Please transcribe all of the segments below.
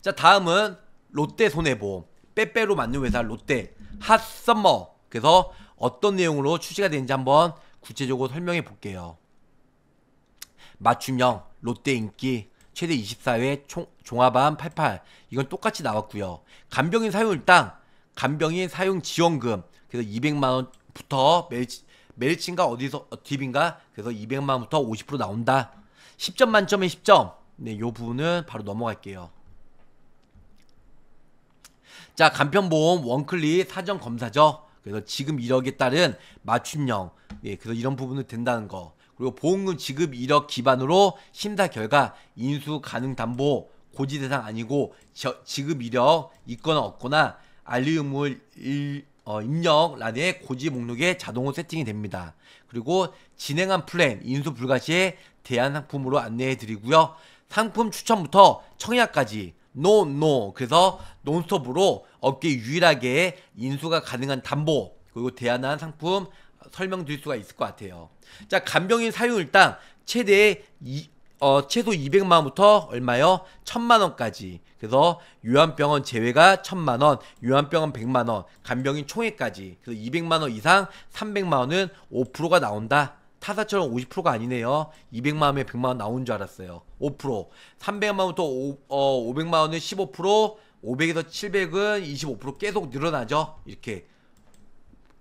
자 다음은 롯데 손해보험 빼빼로 만든 회사 롯데 핫썸머 그래서 어떤 내용으로 출시가 되는지 한번 구체적으로 설명해 볼게요. 맞춤형 롯데 인기 최대 24회 총, 종합안 88 이건 똑같이 나왔고요. 간병인 사용일당 간병인 사용 지원금 그래서 200만 원부터 멜치, 멜친가 어디서 어, 딥인가 그래서 200만 원부터 50% 나온다. 10점 만점에 10점. 네, 요 부분은 바로 넘어갈게요. 자, 간편보험 원클릭 사전 검사죠. 그래서 지급 이력에 따른 맞춤형, 예, 그래서 이런 부분은 된다는 거. 그리고 보험금 지급 이력 기반으로 심사 결과 인수 가능 담보 고지 대상 아니고 저, 지급 이력 있거나 없거나 알리 의무를 일, 어, 입력 란에 고지 목록에 자동으로 세팅이 됩니다. 그리고 진행한 플랜 인수 불가 시에 대한 상품으로 안내해 드리고요. 상품 추천부터 청약까지 no, no. 그래서 논스톱으로 업계 유일하게 인수가 가능한 담보 그리고 대안한 상품 설명드릴 수가 있을 것 같아요. 자, 간병인 사용일당 최대 이, 어, 최소 200만 원부터 얼마요? 1000만 원까지. 그래서 요한병원 제외가 1000만 원, 요한병원 100만 원, 간병인 총액까지. 그래서 200만 원 이상 300만 원은 5%가 나온다. 타사처럼 50%가 아니네요. 200만원에 100만원 나온 줄 알았어요. 5%. 300만원부터 어, 500만원은 15%, 500에서 700은 25% 계속 늘어나죠. 이렇게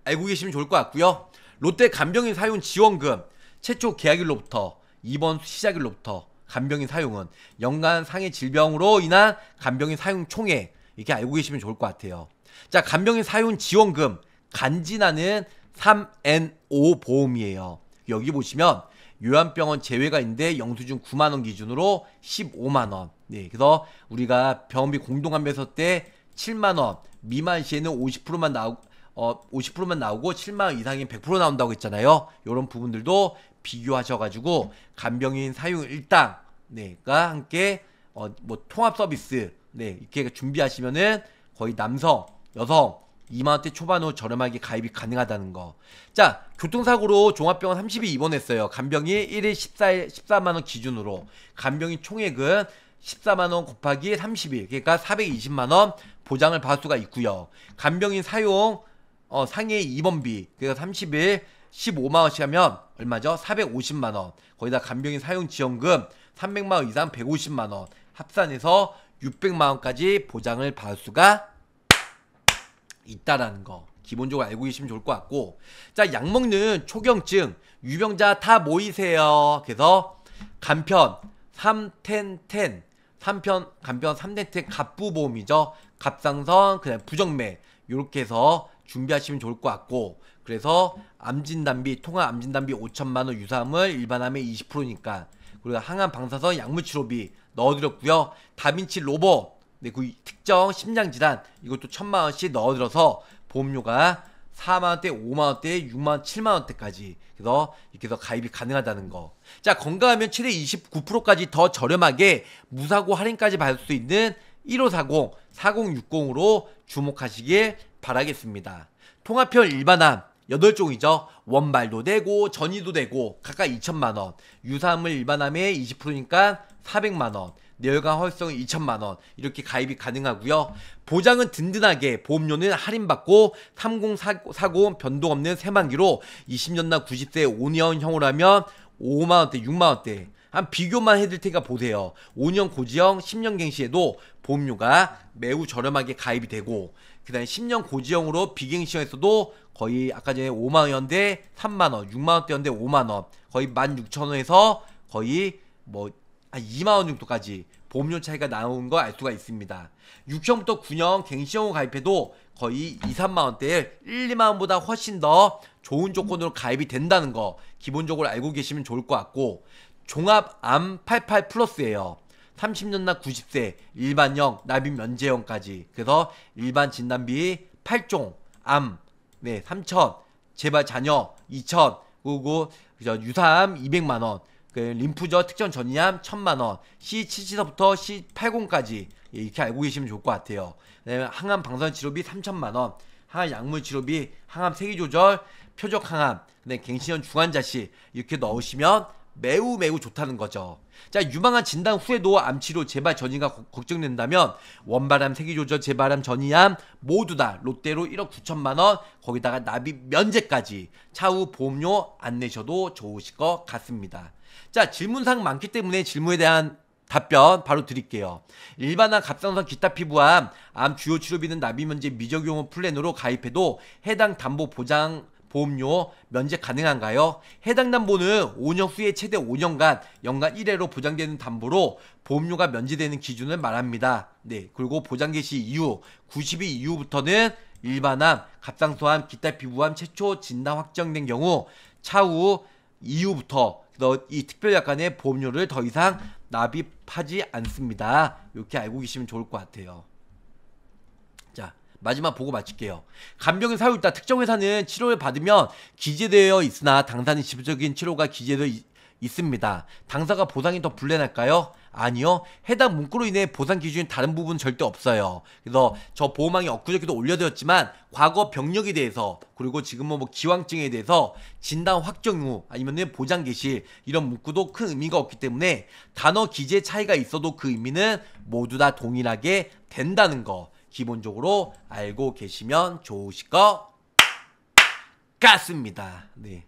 알고 계시면 좋을 것 같고요. 롯데 간병인 사용 지원금 최초 계약일로부터 이번 시작일로부터 간병인 사용은 연간 상해 질병으로 인한 간병인 사용 총액 이렇게 알고 계시면 좋을 것 같아요. 자, 간병인 사용 지원금 간지나는 3N5 보험이에요. 여기 보시면 요양병원 제외가 있는데 영수증 9만 원 기준으로 15만 원. 네, 그래서 우리가 병원비 공동감면서 때 7만 원 미만 시에는 50%만 나오 어 50%만 나오고 7만 원 이상이면 100% 나온다고 했잖아요. 이런 부분들도 비교하셔가지고 간병인 사용 일당 네가 함께 어뭐 통합 서비스 네 이렇게 준비하시면은 거의 남성 여성 2만원대 초반 후 저렴하게 가입이 가능하다는 거. 자, 교통사고로 종합병원 30이 입원했어요. 간병이 1일 14일, 14만원 기준으로. 간병인 총액은 14만원 곱하기 30일, 그러니까 420만원 보장을 받을 수가 있고요 간병인 사용, 어, 상해 입원비, 그러니까 30일 15만원씩 하면 얼마죠? 450만원. 거기다 간병인 사용 지원금 300만원 이상 150만원. 합산해서 600만원까지 보장을 받을 수가 있다라는 거 기본적으로 알고 계시면 좋을 것 같고 자약 먹는 초경증 유병자 다 모이세요 그래서 간편 3텐텐 3편 간편 3텐텐 갑부보험이죠 갑상선 그냥 부정맥 요렇게 해서 준비하시면 좋을 것 같고 그래서 암진단비 통화 암진단비 5천만 원 유사함을 일반암에 20%니까 그리고 항암 방사선 약물 치료비 넣어드렸고요 다빈치 로봇 네, 그 특정 심장 질환 이것도 천만 원씩 넣어들어서 보험료가 4만 원대, 5만 원대, 6만 원, 7만 원대까지 그래서 이렇게 해서 가입이 가능하다는 거. 자, 건강하면 최대 29%까지 더 저렴하게 무사고 할인까지 받을 수 있는 1540, 4060으로 주목하시길 바라겠습니다. 통합형 일반암 8종이죠. 원발도 되고 전이도 되고 각각 2천만 원. 유사암을 일반암에 20%니까 400만 원. 내열강 허용성은 2천만 원 이렇게 가입이 가능하고요. 보장은 든든하게 보험료는 할인받고 3공사고 변동 없는 새만기로 20년나 90세 5년형으로하면 5만원대 6만원대 한 비교만 해드릴 테니까 보세요. 5년 고지형 10년 갱시에도 보험료가 매우 저렴하게 가입이 되고 그 다음에 10년 고지형으로 비갱시형에서도 거의 아까 전에 5만원대 3만원 6만원대였는 5만원 거의 16,000원에서 거의 뭐한 2만원 정도까지 보험료 차이가 나온 걸알 수가 있습니다. 6형부터 9형 갱신형으로 가입해도 거의 2, 3만원대에 1, 2만원보다 훨씬 더 좋은 조건으로 가입이 된다는 거 기본적으로 알고 계시면 좋을 것 같고 종합암 88 플러스예요. 30년나 90세 일반형 납입 면제형까지 그래서 일반 진단비 8종 암 네, 3천 제발 자녀 2천 그리고 유사암 200만원 그 림프저 특전 전이함 천만원 C70서부터 C80까지 예, 이렇게 알고 계시면 좋을 것 같아요 그다음에 항암 방선 사 치료비 3천만원 항암 약물 치료비 항암 세기 조절 표적 항암 그다음 갱신형 중환자실 이렇게 넣으시면 매우 매우 좋다는 거죠. 자 유망한 진단 후에도 암치료 재발 전이가 걱정된다면 원발암 세기조절 재발암 전이암 모두 다 롯데로 1억 9천만 원 거기다가 납입 면제까지 차후 보험료 안 내셔도 좋으실 것 같습니다. 자, 질문사항 많기 때문에 질문에 대한 답변 바로 드릴게요. 일반화 갑상선 기타 피부암, 암 주요 치료비는 납입 면제 미적용 플랜으로 가입해도 해당 담보 보장 보험료 면제 가능한가요? 해당 담보는 5년 후에 최대 5년간 연간 1회로 보장되는 담보로 보험료가 면제되는 기준을 말합니다. 네, 그리고 보장 개시 이후 90일 이후부터는 일반암, 갑상소암, 기타 피부암 최초 진단 확정된 경우 차후 이후부터 이 특별약관의 보험료를 더 이상 납입하지 않습니다. 이렇게 알고 계시면 좋을 것 같아요. 자, 마지막 보고 마칠게요. 간병인 사유 있다. 특정 회사는 치료를 받으면 기재되어 있으나 당사는 지속적인 치료가 기재되어 있습니다. 당사가 보상이 더 불리할까요? 아니요. 해당 문구로 인해 보상 기준 다른 부분 절대 없어요. 그래서 저 보호망이 엊그저께도 올려드렸지만 과거 병력에 대해서 그리고 지금은 뭐 기왕증에 대해서 진단 확정 후 아니면 보장 개시 이런 문구도 큰 의미가 없기 때문에 단어 기재 차이가 있어도 그 의미는 모두 다 동일하게 된다는 거 기본적으로 알고 계시면 좋으실 것 같습니다. 네.